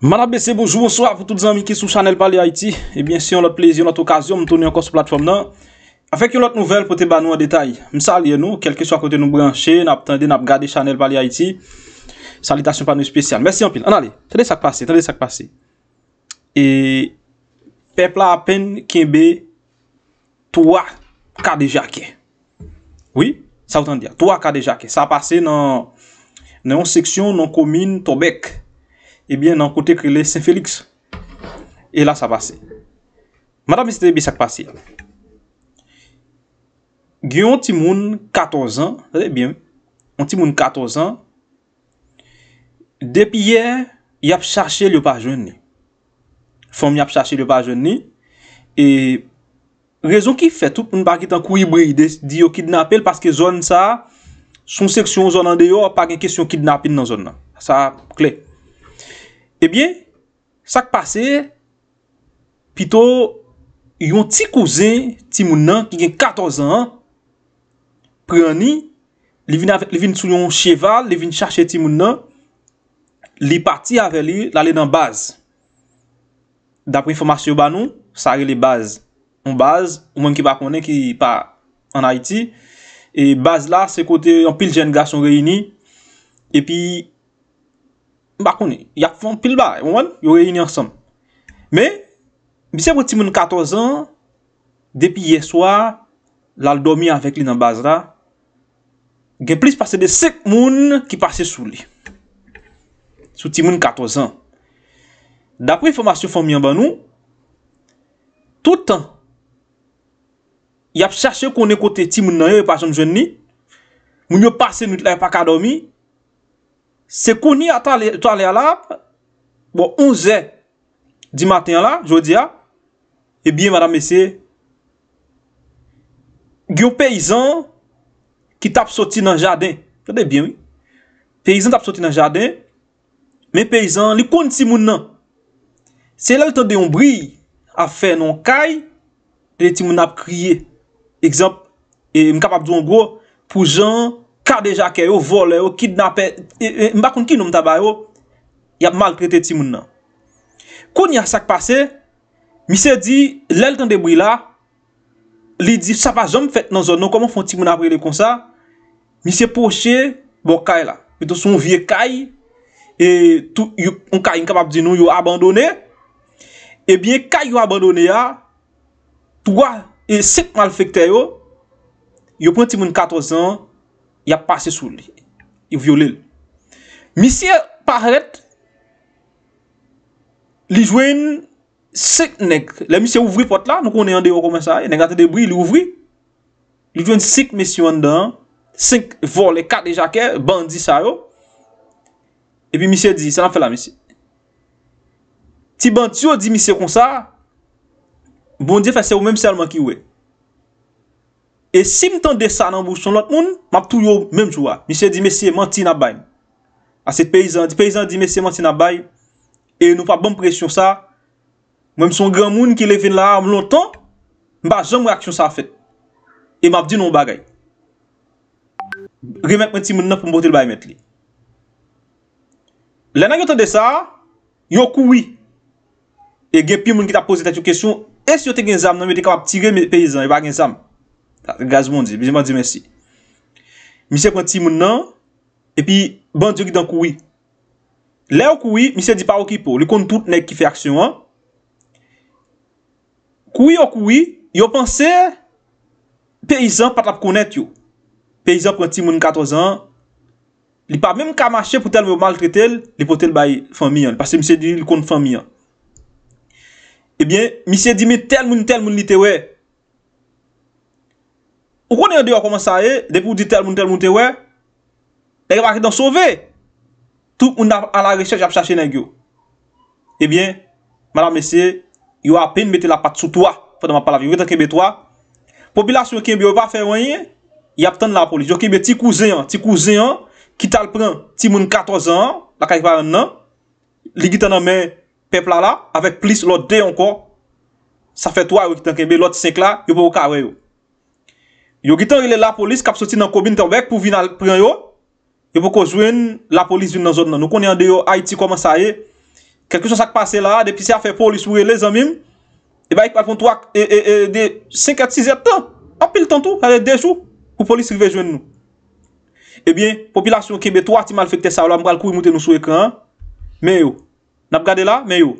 Man ap bese, bonjou, bonsoap pou tout zanmiki sou chanel pali Haiti E eh bensi yon lot plezi, yon lot okasyon, mwen toni anko sou platform nan Afek yon lot nouvel pou te banou an detay Msa liye nou, kelke sou akote nou branche, nap tende nap gade chanel pali Haiti Salitasyon panou espesyal, mwesi yon pil, an ale, tede sak pase, tede sak pase E pepla apen kembe, toua kade jake Oui, sa wotan diya, toua kade jake Sa pase nan seksyon nan komine tobek Ebyen nan kote krele Saint-Félix E la sa pase Mada miste bi sak pase Gyo yon timoun 14 an Sade byen Yon timoun 14 an Depi ye Yap chache liyo pa joun ni Fom yap chache liyo pa joun ni E Rezon ki fè Toup moun bakit an kou ibre Di yo kidnapel Paske zon sa Son seksyon zon nan deyo Par gen kesyon kidnapin nan zon nan Sa klek Ebyen, eh sak pase, pito, yon ti kouzen ti moun nan, ki gen 14 an, pre ni, li vin sou yon cheval, li vin chache ti moun nan, li pati ave li lale nan baz. Dapre informasyon ba nou, sa re li baz. An baz, ou men ki pa konen ki pa an Haiti, e baz la, se kote yon pil jen glasyon reyini, e pi, Mbakouni, yak fon pil ba, yon reyini ansan. Me, bisè pou timoun 14 an, depi yeswa, lal domi avèk li nan bazra, gen plis pase de sek moun ki pase sou li. Sou timoun 14 an. Dapri formasyon fon mi an ban nou, toutan, yap chache konen kote timoun nan yon yon pasyon joun ni, moun yo pase nou la yon pa ka domi, moun yo pase nou la yon pa ka domi, Se koni atale alap, bon 11 e di maten la, jodi ya, e bie mada mesye, gyo peyizan ki tap soti nan jaden, peyizan tap soti nan jaden, men peyizan li koni ti moun nan, se lal ton de yon bri a fe non kay, li ti moun ap kriye. Ekzamp, m kap ap zon bro, pou jan... ka de jake yo, vole yo, kidnapè, e, e, mbakoun ki nou mtabaye yo, yab mal krete timoun nan. Koun ya sak pase, mi se di, lèl tan de bouy la, li di, sa pa jom fèt nan zon, nou koman fon timoun aprele kon sa, mi se poche, bo kaye la, metos yon vie kaye, yon kaye inkabab di nou yo abandone, e bie kaye yo abandone ya, touwa, e sek mal fèkte yo, yo pon timoun katosan, Ya pase sou li, yu viole li. Mise parret, li jwen sik nek. Le mise ouvri pot la, nou konen yon deyo komen sa, yon negate debri, li ouvri. Li jwen sik mese yon dan, sik vor le kat de jaker, bandi sa yo. E pi mise di, sa nan fe la mese. Ti bandi yo di mise kon sa, bondi fese ou men mese alman ki wek. E si m tan de sa nan bousan lout moun, m ap tou yo mèm jwa. Mise di mesye manti nabaym. Ase ah, peyzan, di peyzan di mesye manti nabaym. E nou pa bon presyon sa. Mèm son gran moun ki non le ven la a m lontan, m ba jom reaksyon sa fèt. E m ap di nou bagay. Remek mwen ti moun nan pou m bote l baymet li. Le nan yo tan de sa, yo kouwi. E gen pi moun ki ta pose tati yo kesyon, es yo te gen zam nan me de ka m ap tirem peyzan e va gen zam. Gaz moun di. Bizi moun di mersi. Mise konti moun nan. E pi bandi yo ki dan koui. Le yo koui. Mise di pa wakipo. Li konti tout nek ki fe aksyon an. Koui yo koui. Yo panse. Peyizan pata pou konet yo. Peyizan konti moun katouzan. Li pa mèm kamache pou tel moun maltretel. Li pou tel bayi fami an. Parce mise di li konti fami an. E bien. Mise di mi tel moun tel moun nite wey. Ou kon yon deyo koman sa e, depou di tel moun, tel moun te we, deye va ki tan sove, tou un an la rechèche ap chache nè gyou. Ebyen, Madame Messie, yon apen mette la pat sou toa, fè nan ma palav, yon ki tan kebe toa, popilasyon ki enbe yon va fè wanyen, yon ap tan la poli, yon kebe ti kouze yon, ti kouze yon, ki tal pran, ti moun 14 an, la kaj pa yon nan, li git an nan men peplala, avèk plis lòt dey anko, sa fè toa yon ki tan kebe, lòt 5 la, yon pou wak arwe yon. Yo gitan rele la polis kap soti nan kobine tanbek pou vin al pren yo. Yo pou ko jwen la polis vin nan zon nan. Nou konen de yo Haiti koman sa e. Kalkyousan sa k pase la. Depise a fe polis ou rele zanmim. E bayi kwa lpon 3, 5, 6 etan. A pil tentou. A le dejou. Ou polis rive jwen nou. E bien, populasyon kebe 3 ti mal fekte sa. Ou la mbral kou yi moute nou sou ekran. Men yo. Nap gade la? Men yo.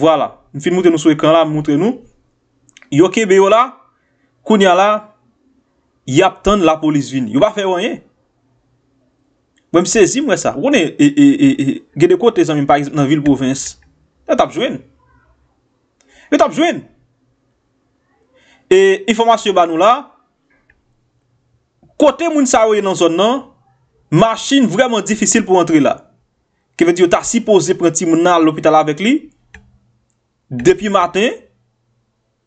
Vwala. Mfine moute nou sou ekran la. Mwontre nou. Yo kebe yo la. Kounen la. Yap tan la polis vin. Yo ba fe wanyen? Wèm sezim wè sa. Wèm sezim wè sa. Gè de kote zanmim pariz nan vil provins. E tap jwen. E tap jwen. E informasyon ban nou la. Kote moun sa woye nan zon nan. Mâchin vreman difisil pou antre la. Kè vè di yo ta si pose prenti moun nan l'opital avèk li. Depi maten.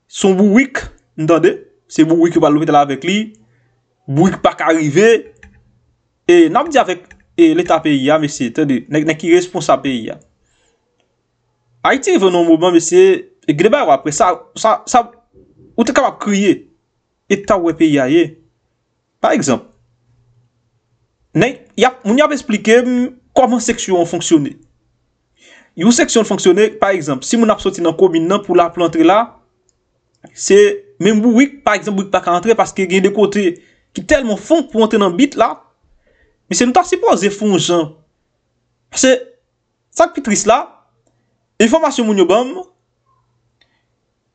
Son bou wik. Ndande. Se bou wik yo ba l'opital avèk li. Ndande. Bwik pa ka rive. E nanm di avèk l'etat pe iya, mesye, tèdè. Nèk nèk ki responsa pe iya. A iti venon mouman, mesye, e grede bè wè apre, sa, sa, sa, ou te kama kriye etat wè pe iya ye. Par exemple, nèk, yap, moun yap explike koman hmm, seksyon fonksyonè. Yow seksyon fonksyonè, par exemple, si moun ap soti nan komi nan pou la plantre la, se, mèm bwik, par exemple, bwik pa ka antre, paske gen dekoteye, Ki telman fon pou anten nan bit la Mi se nou ta si pou anze fon jan Pase Sakpitris la Informasyon moun yo bam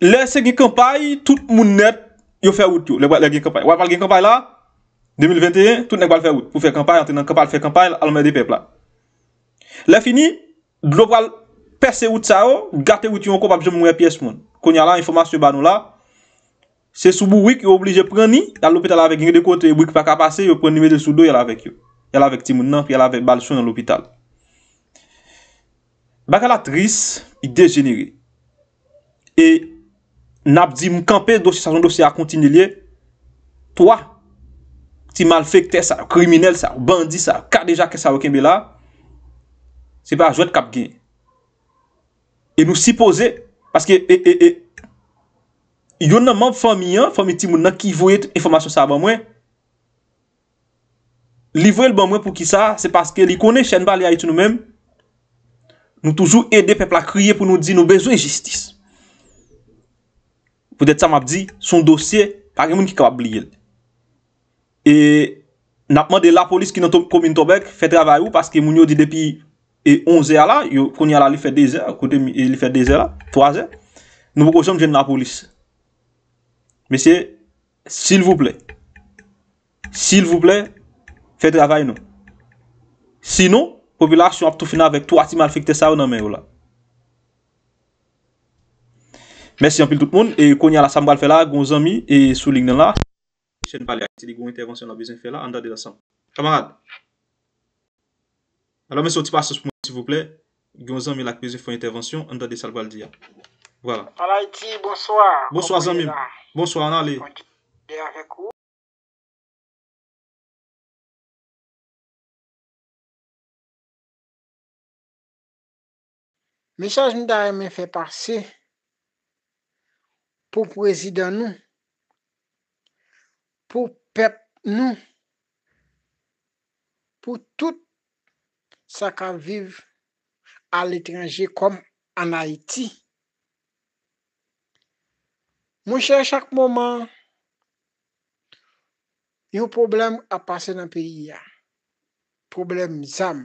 Le se gen kampay Tout moun net yo fe wout yo Le gen kampay 2021 tout nek wale fe wout Pou fe kampay anten nan kampay fe kampay al mède pep la Le fini Glob wale perse wout sa yo Gate wout yo anko pap jom mwen pi es moun Konya la informasyon ban nou la Se soubou wik, yo oblije pren ni. Dal lopetal ave genye dekote, yo wik pa kapase, yo pren ni mede sou do, yal avek yo. Yal avek ti mounan, pi yal avek balso nan lopetal. Bakalatris, yi degenere. E nap di mkampen dosi sajon dosi a kontinye liye. Toa, ti malfekte sa, kriminel sa, bandi sa, ka deja ke sa wakende la. Se pa jwet kap genye. E nou sipose, paske e, e, e. Yon nan mab fami yon, fami ti moun nan ki voye informasyon sa ba mwen, li voye l ba mwen pou ki sa, se paske li kone chen ba li a itou nou menm, nou toujou ede pepla kriye pou nou di nou bezou e jistis. Pou det sa mab di, son dosye, pari moun ki kapab li yel. E napman de la polis ki nan ton kominto bek, fe travay ou, paske moun yo di depi 11 e, ala, yo koni ala li fe 2 ala, kote mi e, li fe 2 ala, 3 ala, nou pou koujom jen la polis. Mesye, s'il vous plè, s'il vous plè, fète avay nou. Sinon, popilasyon ap tou fina vek tou ati mal fèk te sa ou nan men ou la. Mesye an pil tout moun, e konya la sambal fè la, goun zanmi, e souling nan la. Chèn bali ak ti li goun intervansyon la bezin fè la, an da de la sambal. Kamarad, alo mesye oti pa sòs pou moun, s'il vous plè, goun zanmi la bezin fè la intervansyon, an da de salbal diya. A Haiti, bonsoir. Bonsoir, zanmim. Bonsoir, anale. Bonsoir, anale. Mesha jnida me fe pase pou prezid anou, pou pep nou, pou tout sa ka vive al etranje kom an Haiti. Moun chè chak mouman, yon problem apase nan peyi ya. Problem zam.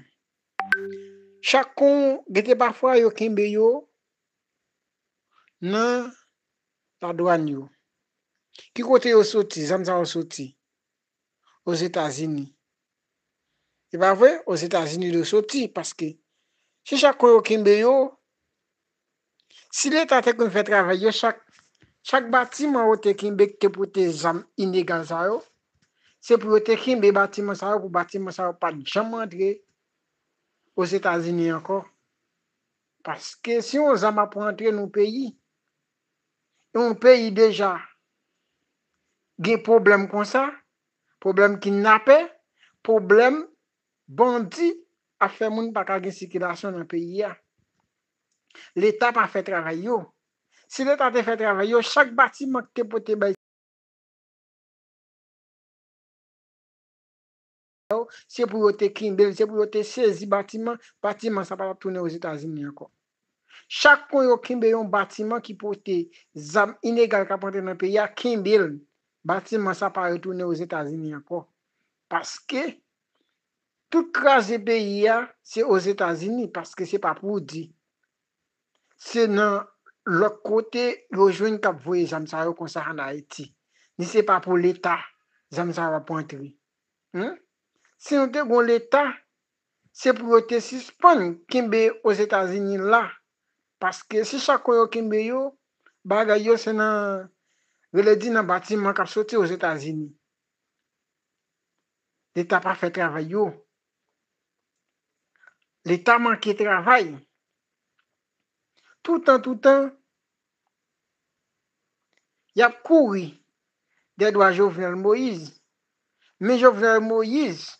Chak kon gete bafwa yon kimbe yon, nan ta dwan yon. Ki kote yon soti, zam zan yon soti, o zeta zini. Yon e va vwe, o zeta zini yon soti, paske, chè chak kon yon kimbe yon, si le ta te kon fè travè yon chak, chak bati man wote kimbe ki te pwote zan inigan zayou, se pwote kimbe bati man zayou, wou bati man zayou pa jam antre ou se tazini anko. Paske si yon zan apwantre nou peyi, nou peyi deja gen problem kon sa, problem kin nape, problem bandi a fe mouni pa ka gen sikilasyon nou peyi ya. L'etap an fe travay yo, Se lè ta te fè travè yo, chak batiman ki te pote bè yon. Se pou yon te kimbel, se pou yon te sezi batiman, batiman sa pa rè toune ou zétazini anko. Chak kon yon kimbel yon batiman ki pote zam inè gare kapante nan pe yon kimbel, batiman sa pa rè toune ou zétazini anko. Paske, tout krasè bè yon se ou zétazini, paske se pa pou di. lò kote, lò jouni kap vwe jam sa yo konsa chan a eti. Ni se pa pou l'Etat, jam sa wap pon tri. Se yon te kon l'Etat, se pou wote suspon, kimbe os Eta zini la. Paske si chakon yo kimbe yo, baga yo se nan gwe le di nan batiman kap soti os Eta zini. L'Etat pa fe travay yo. L'Etat man ki travay, l'Etat man ki travay, Tout an, tout an, y ap kouri de do a Jovenel Moïse. Men Jovenel Moïse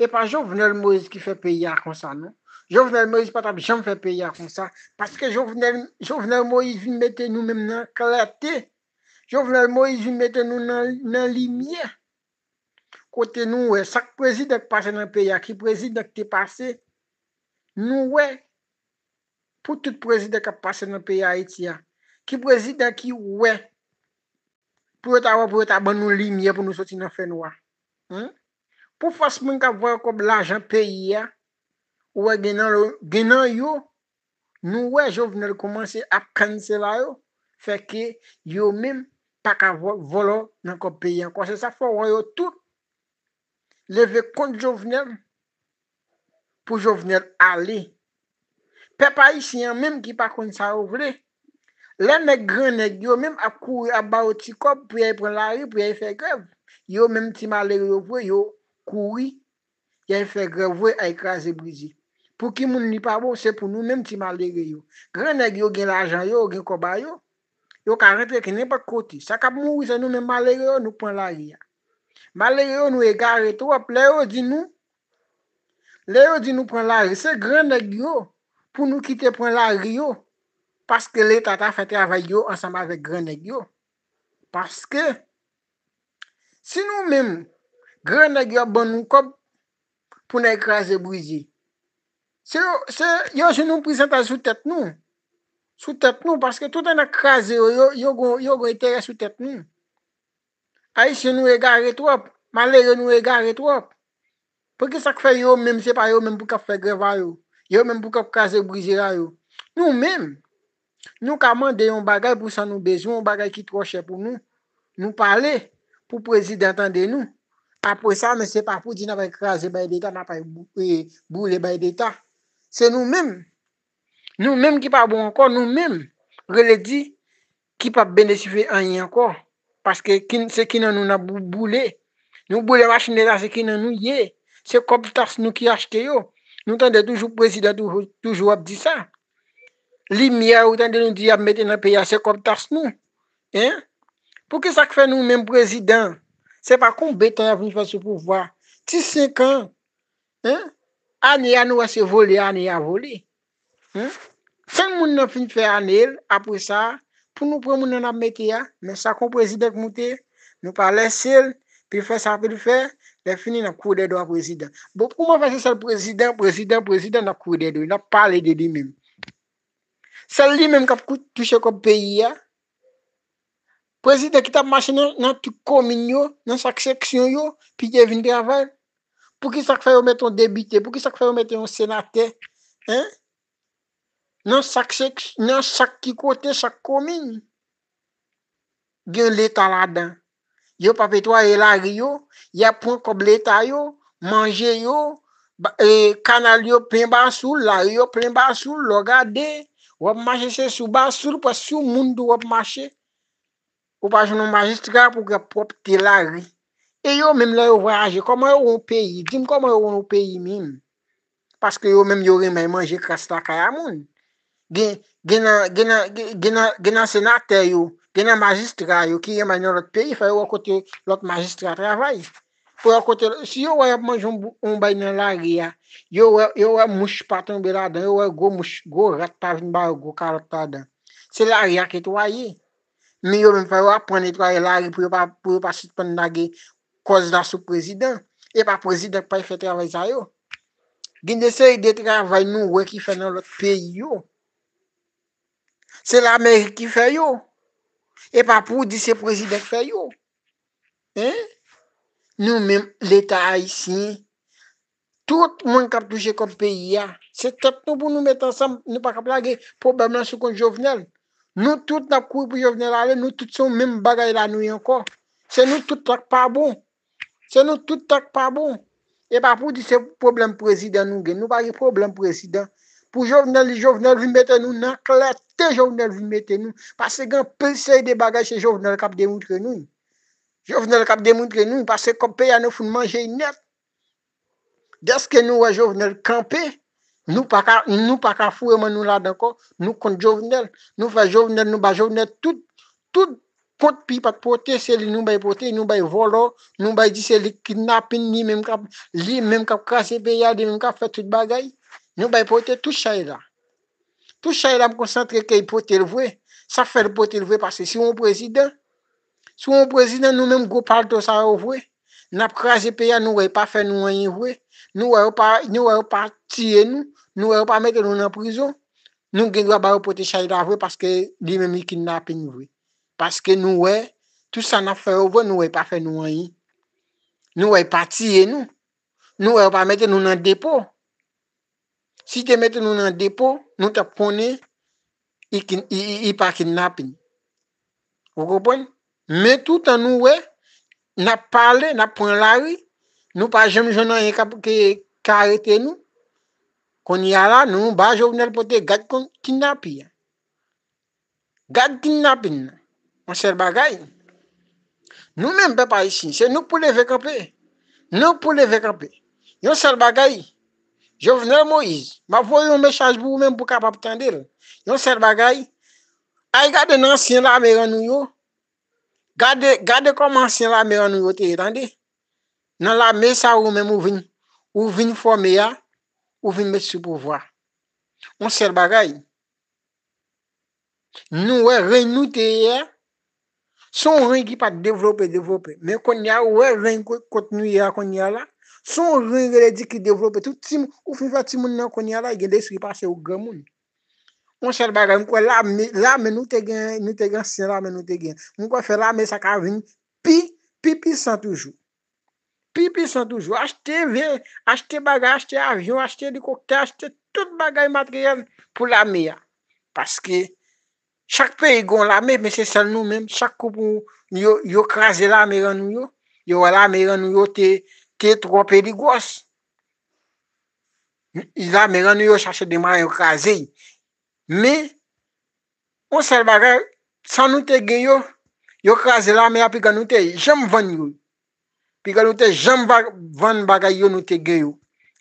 e pa Jovenel Moïse ki fe pe ya kon sa, non? Jovenel Moïse patab, jom fe pe ya kon sa. Paske Jovenel Moïse vi mette nou menm nan kalate. Jovenel Moïse vi mette nou nan limye. Kote nou we, sak prezide ak pase nan pe ya, ki prezide ak te pase, nou we, pou tout prezide ka pase nan peyi ha iti ya, ki prezide ki we, pou et a wap pou et a ban nou limye pou nou soti nan fen wap. Pou fos mwen ka vwa koub l'ajan peyi ya, we genan yo, nou we jovenel komanse ap kanse la yo, feke yo men pa ka volo nan koub peyi an. Kwa se sa fwa wanyo tout, leve kont jovenel, pou jovenel ali, Pe pa isyan menm ki pa konsavle. Le nek gran nek yo menm ap koui ap ba oti kop pou yay pren lari pou yay fe grev. Yo menm ti maleri yo vwe yo koui yay fe grev vwe ay kaze brizi. Pou ki moun ni pa vwe bon, se pou nou menm ti maleri yo. Gran nek yo gen la ajan yo, gen koba yo. Yo ka rentre ki nen pa koti. Sa kap mou wise nou menm maleri yo nou pren lari ya. Maleri yo nou e gare tou ap le yo di nou. Le yo di nou pren lari. Se gran nek yo. pou nou kite pon la ri yo, paske le tata fè travay yo, ansam avèk grenèk yo, paske, si nou mèm, grenèk yo bon nou kop, pou nou ekraze brizi, se yo, se yo se nou prizenta sou tèt nou, sou tèt nou, paske tout an ekraze yo, yo gwen tère sou tèt nou, ay se nou e gare trop, malè yo nou e gare trop, pou ki sak fè yo mèm, se pa yo mèm pou ka fè greval yo, Yo menm pou kap kaze brizila yo. Nou menm, nou ka mande yon bagay pou san nou bezon, yon bagay ki troche pou nou, nou pale pou prezidentan de nou. Apo sa, men se pa foudi nan fay kaze bay deta, nan fay e e boule bay deta. Se nou menm, nou menm ki pa bon anko, nou menm, re le di, ki pa bende si fe an yon anko, paske se ki nan nou na boule, nou boule vache neta se ki nan nou ye, se kop tas nou ki achte yo. Nou tende toujou prezident toujou ap di sa. Li miya ou tende nou di ap mette nan peya se koptas nou. Pouke sa ke fe nou men prezident? Se pa kon bete an yon fwese pou vwa. Ti se kan, an yon wase voli, an yon voli. Sen moun nan fin fe an el, apwe sa, pou nou pre moun nan ap mette ya. Men sa kon prezident mouti, nou pa lesel, pi fwe sa pi fwe. Lè fini nan kou de do an prezident. Bo pou mwen fèche sel prezident, prezident, prezident nan kou de do. Nan pale de di mèm. Sel di mèm kap kou touche kon peyi ya. Prezident ki tap mache nan tou komin yo, nan sak seksyon yo, piye vin de aval. Pou ki sak fè yo meton debite, pou ki sak fè yo meton senate. Nan sak ki kote, sak komin. Gen lè ta la dan. Yo papetwa e lagi yo, ya pon kobleta yo, manje yo, kanal yo pren basul, lagi yo pren basul, loga de, wap mache se sou basul, pa sou moun do wap mache. Ou pa jounou magistra pou ki apopte lagi. E yo mèm la yo voyaje, koman yo woun peyi, dim koman yo woun woun peyi mèm. Paske yo mèm yo remè manje kastaka ya moun. Gena senate yo, Gen a magistra yo ki yeman yo lot peyi fay yo wakote lot magistra travay. Foy wakote, si yo woy ap manj un bay nan lage ya, yo woy mouch patan be la dan, yo woy go mouch go, rat ta vin bar go ka lot ta dan. Se lage ya ke to waye, mi yo woy ap poni to waye lage pou yo pa sit poni dage koz da sou prezidant, e pa prezidant pa yi fay travay zay yo. Gende se yi de travay nou woy ki fay nan lot peyi yo, se la meri ki fay yo, E pa pou di se prezident fè yo. Nou mèm l'Etat a yisi. Tout mwen kap touche kon peyi ya. Se tep nou pou nou met ansan, nou pa kap lage problem nan sou kon jovenel. Nou tout nap kou pou jovenel ale, nou tout son mèm bagay la nou yanko. Se nou tout tak pa bon. Se nou tout tak pa bon. E pa pou di se problem prezident nou gen, nou pa ge problem prezident. Pou jovnel li jovnel vi mette nou, nan klate jovnel vi mette nou. Pase gen pesey de bagay se jovnel kap de moun kwen nou. Jovnel kap de moun kwen nou, pase kompe ya nou foun manje yon net. Deske nou wè jovnel kampe, nou pa ka fou e man nou la dan ko, nou kont jovnel. Nou fè jovnel, nou ba jovnel tout, tout kont pi pat pote, se li nou bay pote, nou bay volo, nou bay di se li kinapin, li menm kap kase pe yade, menm kap fè tout bagay. Nou bay pote tout chay la. Tout chay la m koncentre ke y pote l vwe. Sa fè l pote l vwe. Pase si yon prezident. Si yon prezident nou mèm goupal to sa vwe. Nap kraje pe ya nou wè pa fè nou wè yi vwe. Nou wè wè pa tiye nou. Nou wè wè pa mette nou nan prizon. Nou gen wè ba wè pote chay la vwe. Pase ke li mèm yi kinnape yi vwe. Pase ke nou wè. Tout sa nap fè yi vwe. Nou wè pa fè nou wè yi. Nou wè pa tiye nou. Nou wè wè pa mette nou nan depo. Si te mette nou nan depo, nou te pwone, i pa kin napin. Ou gopon? Men tout an nou we, nap pale, nap pon lawi, nou pa jemjou nan yon ka karete nou, kon yara, nou mba jounel pote, gag kon kin napi. Gag kin napin. An sel bagay. Nou men bepa isi, se nou pou leve kapi. Nou pou leve kapi. Yon sel bagay. Yon sel bagay. Je vene Moïse. Ma voyon me chanj bou mèm pou kapap tèndèl. Yon sèl bagay. Ay gade nan sin la mè anou yo. Gade koman sin la mè anou yo tè yon tèndè. Nan la mè sa ou mèm ou vin. Ou vin fò mè ya. Ou vin mè sou pou vwa. Yon sèl bagay. Nou wè ren nou tè yè. Son ren ki pa devlopè, devlopè. Mè kon yè ou wè ren kont nou yè a kon yè la. Son rin gwen lè di ki devlopè, tout tim, ou fin fè tim moun nan konya la, gen lè sou ki pase ou gwen moun. Mwen chèl bagay, mwen kwen la mè, la mè nou te gen, nou te gen sin, la mè nou te gen. Mwen kwen fè la mè sa ka vin, pi, pi, pi san toujou. Pi, pi san toujou. Achte vè, achte bagay, achte avyon, achte helikopter, achte tout bagay matrièl pou la mè ya. Paske, chak pe yon la mè, men se sel nou mèm, chak kou pou yon krasè la mè ran nou yon, yon la mè ran nou yon te Te tro peligwos. I la mengan nou yo chache deman yo kaze. Me, on sel bagay, san nou te gen yo, yo kaze la mengan pou kan nou te jem ven yo. Pou kan nou te jem ven bagay yo nou te gen yo.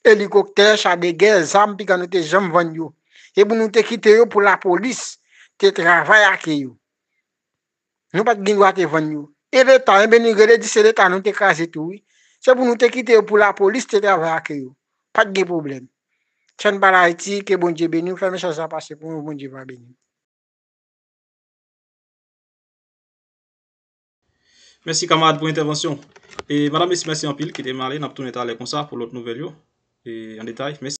Helikopter, chade gen, zan pou kan nou te jem ven yo. E pou nou te kite yo pou la polis, te travay a ke yo. Nou pat gen yo a te ven yo. E ve tan, e be nou gare di se de tan nou te kaze tou yo. Se pou nou te kite yo pou la polis, te te ava ake yo. Pat ge problem. Chan balay ti, ke bonje be ni, kame sa sa pase pou, bonje va be ni. Mèsi Kamad pou intervansyon. E, madame, mèsi mèsi an pil, ki te male nap tou neta le konsa pou lot nouvel yo. E, an detay, mèsi.